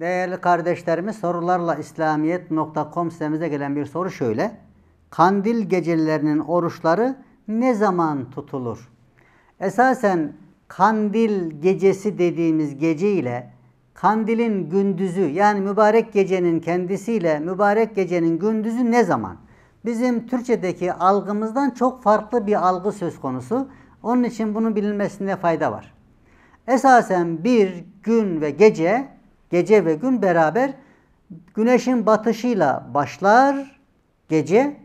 Değerli kardeşlerimiz sorularla İslamiyet.com sitemize gelen bir soru şöyle. Kandil gecelerinin oruçları ne zaman tutulur? Esasen kandil gecesi dediğimiz gece ile kandilin gündüzü yani mübarek gecenin kendisiyle mübarek gecenin gündüzü ne zaman? Bizim Türkçedeki algımızdan çok farklı bir algı söz konusu. Onun için bunun bilinmesinde fayda var. Esasen bir gün ve gece Gece ve gün beraber güneşin batışıyla başlar gece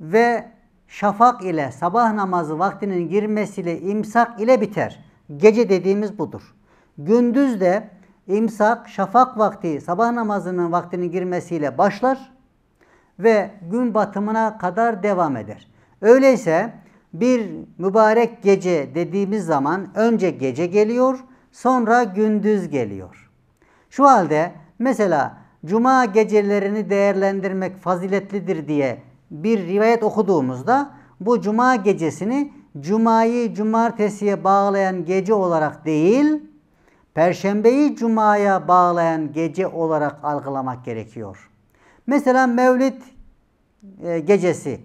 ve şafak ile sabah namazı vaktinin girmesiyle imsak ile biter. Gece dediğimiz budur. Gündüz de imsak şafak vakti sabah namazının vaktinin girmesiyle başlar ve gün batımına kadar devam eder. Öyleyse bir mübarek gece dediğimiz zaman önce gece geliyor, sonra gündüz geliyor. Şu halde mesela cuma gecelerini değerlendirmek faziletlidir diye bir rivayet okuduğumuzda bu cuma gecesini cumayı cumartesiye bağlayan gece olarak değil, perşembeyi cumaya bağlayan gece olarak algılamak gerekiyor. Mesela Mevlid e, gecesi,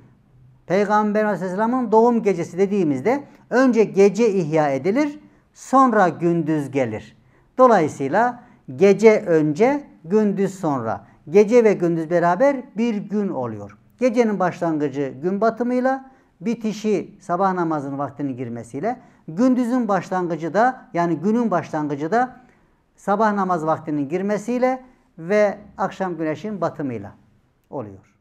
Peygamber Aleyhisselam'ın doğum gecesi dediğimizde önce gece ihya edilir, sonra gündüz gelir. Dolayısıyla Gece önce, gündüz sonra. Gece ve gündüz beraber bir gün oluyor. Gecenin başlangıcı gün batımıyla, bitişi sabah namazının vaktinin girmesiyle, gündüzün başlangıcı da yani günün başlangıcı da sabah namaz vaktinin girmesiyle ve akşam güneşin batımıyla oluyor.